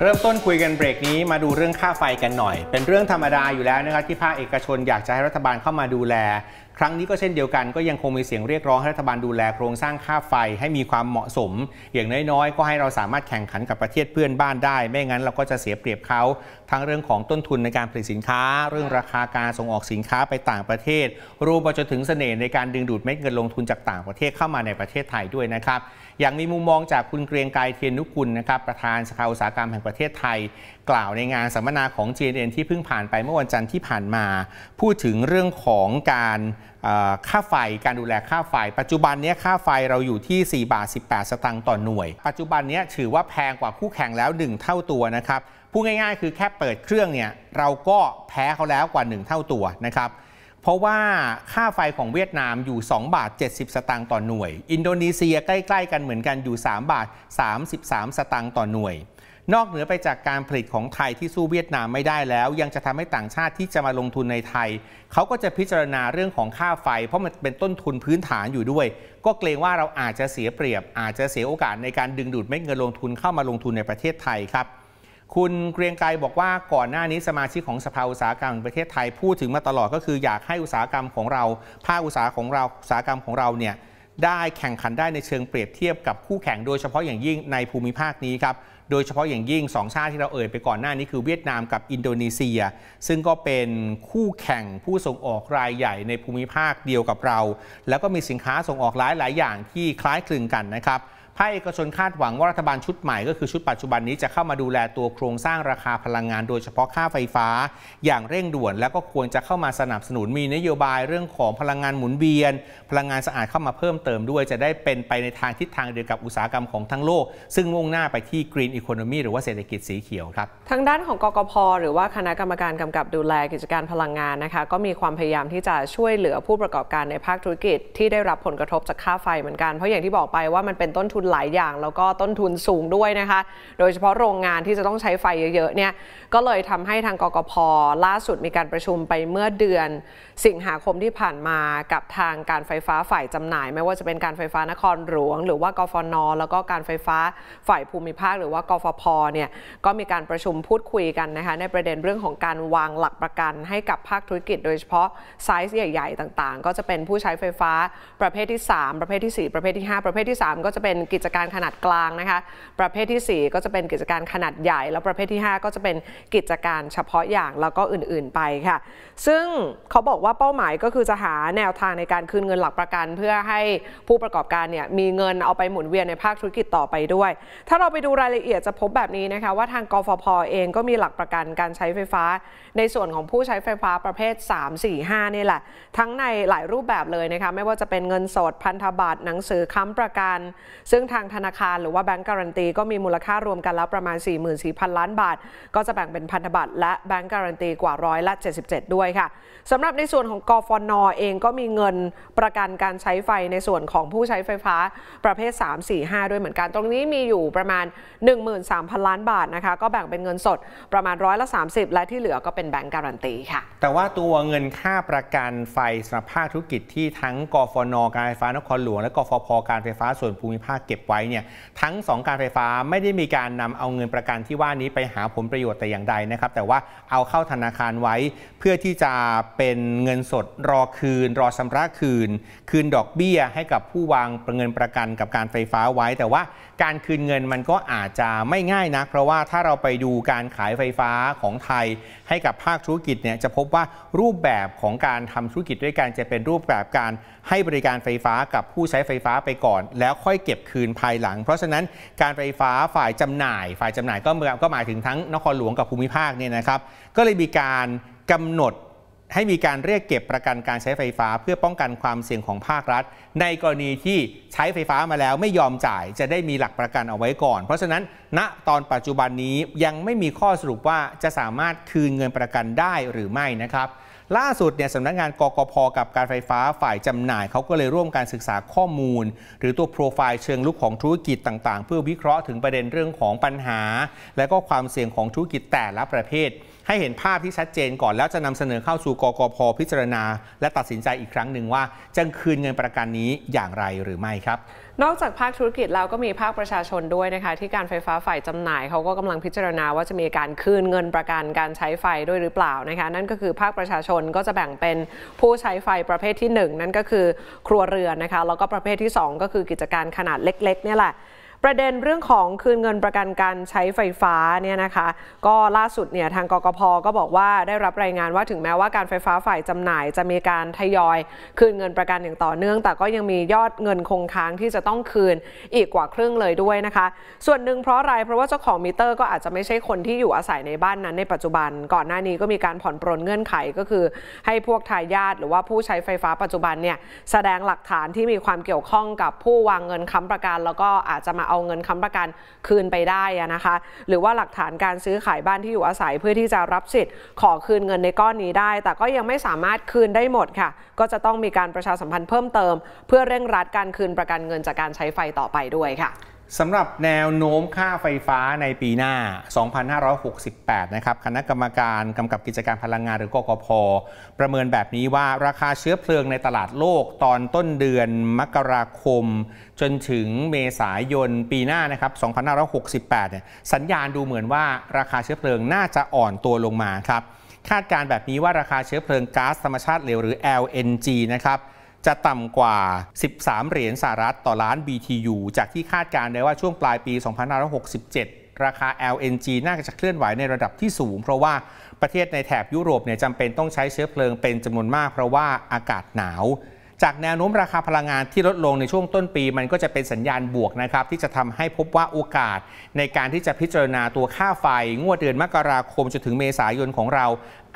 เริ่มต้นคุยกันเบรกนี้มาดูเรื่องค่าไฟกันหน่อย เป็นเรื่องธรรมดาอยู่แล้วนะครับที่ภาคเอกชนอยากจะให้รัฐบาลเข้ามาดูแลครั้งนี้ก็เช่นเดียวกันก็ยังคงมีเสียงเรียกร้องให้รัฐบาลดูแลโครงสร้างค่าไฟให้มีความเหมาะสม อย่างน้อยๆก็ให้เราสามารถแข่งขันกับประเทศเพื่อนบ้านได้ไม่งั้นเราก็จะเสียเปรียบเขา ทั้งเรื่องของต้นทุนในการผลิตสินค้า เรื่องราคาการส่งออกสินค้าไปต่างประเทศรวมไปจนถึงเสน่ห์ในการดึงดูดเม็ดเงินลงทุนจากต่างประเทศเข้ามาในประเทศไทยด้วยนะครับอย่างมีมุมมองจากคุณเกรียงไกรเทียนนุกุลนะครับประธานสภาอุตสาหกรรมแห่งประเทศไทยกล่าวในงานสัมมนาของ GNN ที่เพิ่งผ่านไปเมื่อวันจันทร์ที่ผ่านมา พูดถึงเรื่องของการค่าไฟการดูแลค่าไฟปัจจุบันนี้ค่าไฟเราอยู่ที่ 4 บาท 18 สตางค์ต่อหน่วย ปัจจุบันนี้ถือว่าแพงกว่าคู่แข่งแล้ว 1 เท่าตัวนะครับพูดง่าย ๆ คือแค่เปิดเครื่องเนี่ยเราก็แพ้เขาแล้วกว่า 1 เท่าตัวนะครับเพราะว่าค่าไฟของเวียดนามอยู่ 2 บาท 70 สตางค์ต่อหน่วย อินโดนีเซียใกล้ๆกันเหมือนกันอยู่ 3 บาท 33 สตางค์ต่อหน่วยนอกเหนือไปจากการผลิตของไทยที่สู้เวียดนามไม่ได้แล้ว ยังจะทำให้ต่างชาติที่จะมาลงทุนในไทย เขาก็จะพิจารณาเรื่องของค่าไฟ เพราะมันเป็นต้นทุนพื้นฐานอยู่ด้วย ก็เกรงว่าเราอาจจะเสียเปรียบ อาจจะเสียโอกาสในการดึงดูดเม็ดเงินลงทุนเข้ามาลงทุนในประเทศไทยครับ คุณเกรียงไกรบอกว่าก่อนหน้านี้สมาชิกของสภาอุตสาหกรรมประเทศไทยพูดถึงมาตลอดก็คืออยากให้อุตสาหกรรมของเรา ภาคอุตสาหของเราอุตสาหกรรมของเราเนี่ย ได้แข่งขันได้ในเชิงเปรียบเทียบกับคู่แข่งโดยเฉพาะอย่างยิ่งในภูมิภาคนี้ครับโดยเฉพาะอย่างยิ่ง 2 ชาติที่เราเอ่ยไปก่อนหน้านี้คือเวียดนามกับอินโดนีเซีย ซึ่งก็เป็นคู่แข่งผู้ส่งออกรายใหญ่ในภูมิภาคเดียวกับเรา แล้วก็มีสินค้าส่งออกหลายหลายอย่างที่คล้ายคลึงกันนะครับภาคเอกชนคาดหวังว่ารัฐบาลชุดใหม่ก็คือชุดปัจจุบันนี้จะเข้ามาดูแลตัวโครงสร้างราคาพลังงาน โดยเฉพาะค่าไฟฟ้า อย่างเร่งด่วน แล้วก็ควรจะเข้ามาสนับสนุน มีนโยบายเรื่องของพลังงานหมุนเวียน พลังงานสะอาดเข้ามาเพิ่มเติมด้วยจะได้เป็นไปในทางทิศทางเดียวกับอุตสาหกรรมของทั้งโลก ซึ่งมุ่งหน้าไปที่ Green Economy หรือว่าเศรษฐกิจสีเขียวครับทางด้านของกกพหรือว่าคณะกรรมการกำกับดูแลกิจการพลังงานนะคะ ก็มีความพยายามที่จะช่วยเหลือผู้ประกอบการในภาคธุรกิจ ที่ได้รับผลกระทบจากค่าไฟเหมือนกันเพราะอย่างที่บอกไปว่ามันเป็นต้นทุนนหลายอย่างแล้วก็ต้นทุนสูงด้วยนะคะโดยเฉพาะโรงงานที่จะต้องใช้ไฟเยอะๆเนี่ยก็เลยทำให้ทางกกพล่าสุดมีการประชุมไปเมื่อเดือน สิงหาคมที่ผ่านมากับทางการไฟฟ้าฝ่ายจำหน่าย ไม่ว่าจะเป็นการไฟฟ้านครหลวง หรือว่ากฟน แล้วก็การไฟฟ้าฝ่ายภูมิภาคหรือว่ากฟพเนี่ยก็มีการประชุมพูดคุยกันนะคะในประเด็นเรื่องของการวางหลักประกันให้กับภาคธุรกิจ โดยเฉพาะไซส์ใหญ่ ๆ ต่างๆ ก็จะเป็นผู้ใช้ไฟฟ้าประเภทที่ 3 ประเภทที่ 4 ประเภทที่ 5 ประเภทที่ 3 ก็จะเป็นกิจการขนาดกลางนะคะประเภทที่ 4 ก็จะเป็นกิจการขนาดใหญ่ แล้วประเภทที่ 5 ก็จะเป็นกิจการเฉพาะอย่างแล้วก็อื่นๆไปค่ะ ซึ่งเขาบอกว่าเป้าหมายก็คือจะหาแนวทางในการคืนเงินหลักประกันเพื่อให้ผู้ประกอบการเนี่ยมีเงินเอาไปหมุนเวียนในภาคธุรกิจต่อไปด้วย ถ้าเราไปดูรายละเอียดจะพบแบบนี้นะคะว่าทางกฟผเองก็มีหลักประกันการใช้ไฟฟ้าในส่วนของผู้ใช้ไฟฟ้าประเภท 3 4 5นี่แหละทั้งในหลายรูปแบบเลยนะคะไม่ว่าจะเป็นเงินสดพันธบัตรหนังสือค้ำประกัน ซึ่งงทางธนาคารหรือว่าแบงก์การันตีก็มีมูลค่ารวมกันแล้วประมาณ44,000 ล้านบาท ก็จะแบ่งเป็นพันธบัตร และแบงก์การันตีกว่าร้อยละ77 ด้วยค่ะสำหรับในส่วนของกฟนเองก็มีเงินประกันการใช้ไฟในส่วนของผู้ใช้ไฟฟ้าประเภท 3 4 5 ด้วยเหมือนกันตรงนี้มีอยู่ประมาณ 13,000 ล้านบาทนะคะ ก็แบ่งเป็นเงินสดประมาณร้อยละ30 และที่เหลือก็เป็นแบงก์การันตีค่ะ แต่ว่าตัวเงินค่าประกันไฟสำหรับภาคธุรกิจที่ทั้งกฟนการไฟฟ้านครหลวงและกฟพการไฟฟ้าส่วนภูมิภาคเก็บไว้เนี่ยทั้ง 2 การไฟฟ้าไม่ได้มีการนำเอาเงินประกันที่ว่านี้ไปหาผลประโยชน์แต่อย่างใดนะครับแต่ว่าเอาเข้าธนาคารไว้เพื่อที่จะเป็นเงินสดรอคืน รอชาระคืน คืนดอกเบี้ยให้กับผู้วางปรเงินประกันกับการไฟฟ้าไว้แต่ว่าการคืนเงินมันก็อาจจะไม่ง่ายนะเพราะว่าถ้าเราไปดูการขายไฟฟ้าของไทยให้กับภาคธุรกิจเนี่ยจะพบว่ารูปแบบของการทำธุรกิจด้วยกันจะเป็นรูปแบบการให้บริการไฟฟ้ากับผู้ใช้ไฟฟ้าไปก่อน แล้วค่อยเก็บคืนภายหลัง เพราะฉะนั้นการไฟฟ้าฝ่ายจำหน่าย ฝ่ายจำหน่ายก็ก็หมายถึงทั้งนครหลวงกับภูมิภาคเนี่ยนะครับ ก็เลยมีการกำหนดให้มีการเรียกเก็บประกันการใช้ไฟฟ้า เพื่อป้องกันความเสี่ยงของภาครัฐ ในกรณีที่ใช้ไฟฟ้ามาแล้วไม่ยอมจ่าย จะได้มีหลักประกันเอาไว้ก่อน เพราะฉะนั้น ณตอนปัจจุบันนี้ยังไม่มีข้อสรุปว่าจะสามารถคืนเงินประกันได้หรือไม่นะครับ ล่าสุดเนี่ยสำนักงานกกพกับการไฟฟ้าฝ่ายจำหน่ายเขาก็เลยร่วมการศึกษาข้อมูล หรือตัวโปรไฟล์เชิงลุกของธุรกิจต่างๆเพื่อวิเคราะห์ถึงประเด็นเรื่องของปัญหา และก็ความเสี่ยงของธุรกิจแต่ละประเภทให้เห็นภาพที่ชัดเจนก่อน แล้ว จะนำเสนอเข้าสู่กกพพิจารณา และตัดสินใจอีกครั้งหนึ่งว่าจะคืนเงินประกันนี้อย่างไรหรือไม่ครับนอกจากภาคธุรกิจแล้วก็มีภาคประชาชนด้วยนะคะที่การไฟฟ้าฝ่ายจำหน่ายเขาก็กำลังพิจารณาว่าจะมีการคืนเงินประกันการใช้ไฟด้วยหรือเปล่านะคะนั่นก็คือภาคประชาชนก็จะแบ่งเป็นผู้ใช้ไฟประเภทที่ 1 นั่นก็คือครัวเรือนนะคะแล้วก็ประเภทที่ 2 ก็คือกิจการขนาดเล็ก ๆเนี่ยแหละประเด็นเรื่องของคืนเงินประกันการใช้ไฟฟ้าเนี่ยนะคะก็ล่าสุดเนี่ยทางกกพก็บอกว่าได้รับรายงานว่าถึงแม้ว่าการไฟฟ้าฝ่ายจำหน่ายจะมีการทยอยคืนเงินประกันอย่างต่อเนื่อง แต่ก็ยังมียอดเงินคงค้างที่จะต้องคืนอีกกว่าครึ่งเลยด้วยนะคะส่วนหนึ่งเพราะอะไรเพราะว่าเจ้าของมิเตอร์ก็อาจจะไม่ใช่คนที่อยู่อาศัยในบ้านนั้น ในปัจจุบัน ก่อนหน้านี้ก็มีการผ่อนปรนเงื่อนไขก็คือให้พวกทายาทหรือว่าผู้ใช้ไฟฟ้าปัจจุบันเนี่ยแสดงหลักฐานที่มีความเกี่ยวข้องกับผู้วางเงินค้ำประกันแล้วก็อาจจะมาาเอาเงินค้ำประกันคืนไปได้นะคะ หรือว่าหลักฐานการซื้อขายบ้านที่อยู่อาศัยเพื่อที่จะรับสิทธิ์ขอคืนเงินในก้อนนี้ได้ แต่ก็ยังไม่สามารถคืนได้หมดค่ะ ก็จะต้องมีการประชาสัมพันธ์เพิ่มเติม เพื่อเร่งรัดการคืนประกันเงินจากการใช้ไฟต่อไปด้วยค่ะสำหรับแนวโน้มค่าไฟฟ้าในปีหน้า 2,568 นะครับ คณะกรรมการกำกับกิจการพลังงานหรือกกพ ประเมินแบบนี้ว่าราคาเชื้อเพลิงในตลาดโลกตอนต้นเดือนมกราคม จนถึงเมษายนปีหน้านะครับ 2,568 สัญญาณดูเหมือนว่าราคาเชื้อเพลิงน่าจะอ่อนตัวลงมาครับ คาดการแบบนี้ว่าราคาเชื้อเพลิงก๊าซธรรมชาติเหลวหรือ LNG นะครับจะต่ำกว่า 13 เหรียญสหรัฐต่อล้าน BTU จากที่คาดการณ์ได้ว่าช่วงปลายปี 2567 ราคา LNG น่าจะเคลื่อนไหวในระดับที่สูง เพราะว่าประเทศในแถบยุโรปเนี่ยจำเป็นต้องใช้เชื้อเพลิงเป็นจำนวนมากเพราะว่าอากาศหนาว จากแนวโน้มราคาพลังงานที่ลดลงในช่วงต้นปี มันก็จะเป็นสัญญาณบวกนะครับที่จะทำให้พบว่าโอกาส ในการที่จะพิจารณาตัวค่าไฟงวดเดือนมกราคมจนถึงเมษายนของเรา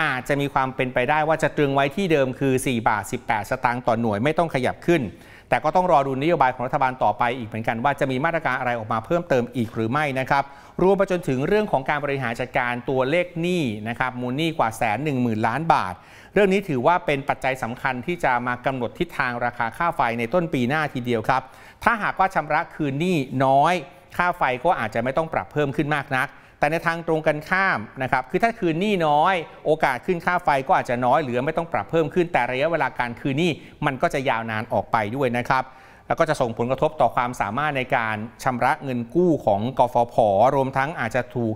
อาจจะมีความเป็นไปได้ว่าจะตรึงไว้ที่เดิมคือ 4บาท18 สตางค์ต่อหน่วยไม่ต้องขยับขึ้น แต่ก็ต้องรอดูนโยบายของรัฐบาลต่อไปอีกเหมือนกันว่าจะมีมาตรการอะไรออกมาเพิ่มเติมอีกหรือไม่นะครับ รวมไปจนถึงเรื่องของการบริหารจัดการตัวเลขหนี้นะครับมูลหนี้กว่าแสนหนึ่งหมื่นล้านบาท เรื่องนี้ถือว่าเป็นปัจจัยสำคัญที่จะมากำหนดทิศทางราคาค่าไฟในต้นปีหน้าทีเดียวครับถ้าหากว่าชำระคืนหนี้น้อย ค่าไฟก็อาจจะไม่ต้องปรับเพิ่มขึ้นมากนักแต่ในทางตรงกันข้ามนะครับ คือถ้าคืนหนี้น้อย โอกาสขึ้นค่าไฟก็อาจจะน้อยหรือไม่ต้องปรับเพิ่มขึ้น แต่ระยะเวลาการคืนหนี้มันก็จะยาวนานออกไปด้วยนะครับ แล้วก็จะส่งผลกระทบต่อความสามารถในการชำระเงินกู้ของกฟผรวมทั้งอาจจะถูก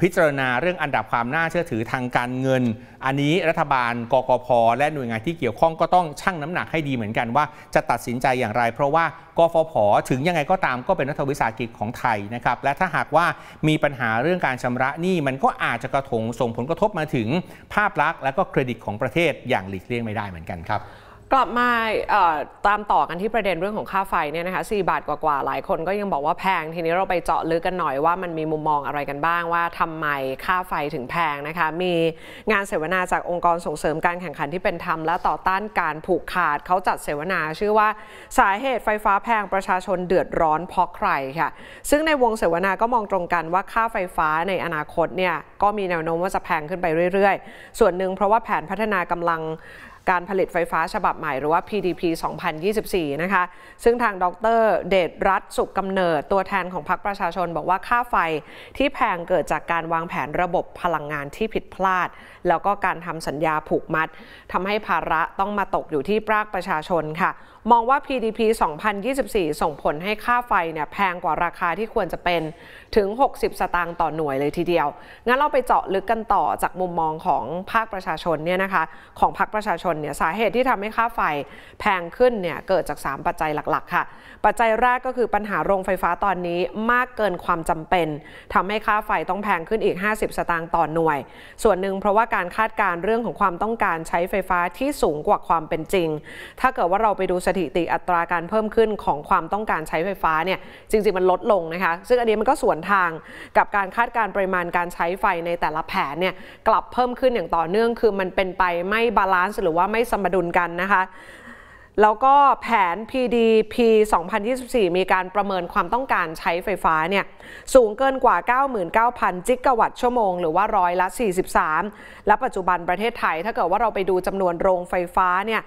พิจารณาเรื่องอันดับความน่าเชื่อถือทางการเงิน อันนี้รัฐบาลกกพและหน่วยงานที่เกี่ยวข้องก็ต้องชั่งน้ำหนักให้ดีเหมือนกันว่าจะตัดสินใจอย่างไร เพราะว่ากฟผถึงยังไงก็ตามก็เป็นรัฐวิสาหกิจของไทยนะครับและถ้าหากว่ามีปัญหาเรื่องการชำระหนี้มันก็อาจจะกระทงส่งผลกระทบมาถึงภาพลักษณ์และก็เครดิตของประเทศอย่างหลีกเลี่ยงไม่ได้เหมือนกันครับกลับมาตามต่อกันที่ประเด็นเรื่องของค่าไฟเนี่ยนะคะสบาทกว่าๆหลายคน ก็ยังบอกว่าแพงทีนี้เราไปเจาะลึกกันหน่อยว่ามันมีมุมมองอะไรกันบ้างว่า ทำไมค่าไฟถึงแพงนะคะมีงานเสวนาจากองค์กรส่งเสริมการแข่งขันที่เป็นธรรมและต่อต้านการผูกขาดเขาจัดเสวนา ชื่อว่าสาเหตุไฟฟ้าแพงประชาชนเดือดร้อนเพราะใครค่ะซึ่งในวงเสวนาก็มองตรงกันว่าค่าไฟฟ้าในอนาคตเนี่ยก็มีแนวโน้มว่าจะแพงขึ้นไปเรื่อย ๆ ส่วนหนึ่งเพราะว่าแผนพัฒนากำลังการผลิตไฟฟ้าฉบับใหม่ หรือว่า PDP 2024นะคะ ซึ่งทางดรเดชรัตสุกกำเนิดตัวแทนของพรรคประชาชนบอกว่าค่าไฟที่แพงเกิดจากการวางแผนระบบพลังงานที่ผิดพลาด แล้วก็การทำสัญญาผูกมัดทำให้ภาระต้องมาตกอยู่ที่ปรากประชาชนค่ะ มองว่า PDP 2024 ส่งผลให้ค่าไฟเนี่ยแพงกว่าราคาที่ควรจะเป็นถึง 60 สตางค์ต่อหน่วยเลยทีเดียว งั้นเราไปเจาะลึกกันต่อจากมุมมองของภาคประชาชนเนี่ยนะคะของพรรคประชาชนนเนี่ยสาเหตุที่ทำให้ค่าไฟแพงขึ้นเนี่ยเกิดจาก 3 ปัจจัยหลักๆ ค่ะ ปัจจัยแรกก็คือปัญหาโรงไฟฟ้าตอนนี้มากเกินความจำเป็น ทำให้ค่าไฟต้องแพงขึ้นอีก 50 สตางค์ต่อหน่วย ส่วนหนึ่งเพราะว่าการคาดการเรื่องของความต้องการใช้ไฟฟ้าที่สูงกว่าความเป็นจริง ถ้าเกิดว่าเราไปดูสถิติอัตราการเพิ่มขึ้นของความต้องการใช้ไฟฟ้าเนี่ยจริง ๆมันลดลงนะคะซึ่งอันนี้มันก็สวนทางกับการคาดการปริมาณการใช้ไฟในแต่ละแผนเนี่ยกลับเพิ่มขึ้นอย่างต่อเนื่องคือมันเป็นไปไม่บาลานซ์หรือว่าว่าไม่สมดุลกันนะคะ แล้วก็แผน PDP 2024 มีการประเมินความต้องการใช้ไฟฟ้าเนี่ยสูงเกินกว่า 99,000 จิกะวัตต์ชั่วโมงหรือว่าร้อยละ43 และปัจจุบันประเทศไทย ถ้าเกิดว่าเราไปดูจำนวนโรงไฟฟ้าเนี่ย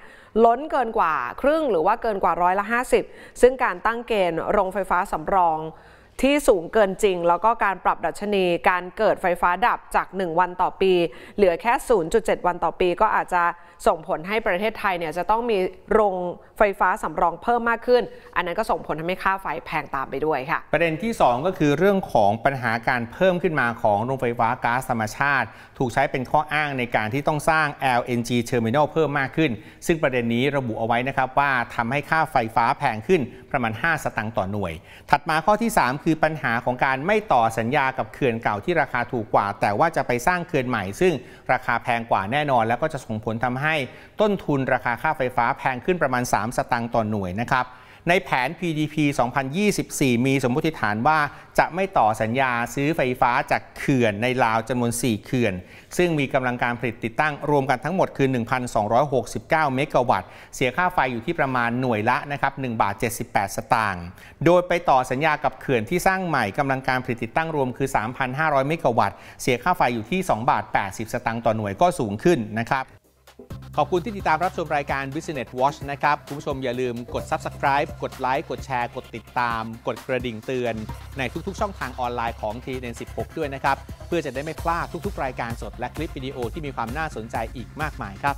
ล้นเกินกว่าครึ่งหรือว่าเกินกว่าร้อยละ50 ซึ่งการตั้งเกณฑ์โรงไฟฟ้าสำรองที่สูงเกินจริงแล้วก็การปรับดัชนีการเกิดไฟฟ้าดับจาก 1 วันต่อปี เหลือแค่ 0.7 วันต่อปีก็อาจจะส่งผลให้ประเทศไทยเนี่ยจะต้องมีโรงไฟฟ้าสำรองเพิ่มมากขึ้น อันนั้นก็ส่งผลทำให้ค่าไฟแพงตามไปด้วยค่ะ ประเด็นที่ 2 ก็คือเรื่องของปัญหาการเพิ่มขึ้นมาของโรงไฟฟ้าก๊าซธรรมชาติ ถูกใช้เป็นข้ออ้างในการที่ต้องสร้าง LNG Terminal เพิ่มมากขึ้น ซึ่งประเด็นนี้ระบุเอาไว้นะครับว่าทำให้ค่าไฟฟ้าแพงขึ้นประมาณ 5 สตางค์ต่อหน่วย ถัดมาข้อที่ 3คือปัญหาของการไม่ต่อสัญญากับเขื่อนเก่าที่ราคาถูกกว่า แต่ว่าจะไปสร้างเขื่อนใหม่ ซึ่งราคาแพงกว่าแน่นอน แล้วก็จะส่งผลทำให้ต้นทุนราคาค่าไฟฟ้าแพงขึ้นประมาณ 3 สตางค์ต่อหน่วยนะครับในแผน PDP 2024 มีสมมติฐานว่า จะไม่ต่อสัญญาซื้อไฟฟ้าจากเขื่อนในลาวจำนวน 4 เขื่อน ซึ่งมีกำลังการผลิตติดตั้งรวมกันทั้งหมดคือ 1,269 เมกะวัตต์ เสียค่าไฟอยู่ที่ประมาณหน่วยละนะครับ1บาท 78 สตางค์ โดยไปต่อสัญญากับเขื่อนที่สร้างใหม่กำลังการผลิตติดตั้งรวมคือ 3,500 เมกะวัตต์ เสียค่าไฟอยู่ที่ 2 บาท 80 สตางค์ต่อหน่วยก็สูงขึ้นนะครับขอบคุณที่ติดตามรับชมรายการ Business Watch นะครับ คุณผู้ชมอย่าลืมกด Subscribe กดไลค์ กดแชร์ กดติดตาม กดกระดิ่งเตือน ในทุกๆช่องทางออนไลน์ของ TN 16 ด้วยนะครับ เพื่อจะได้ไม่พลาดทุกๆ รายการสดและคลิปวิดีโอที่มีความน่าสนใจอีกมากมายครับ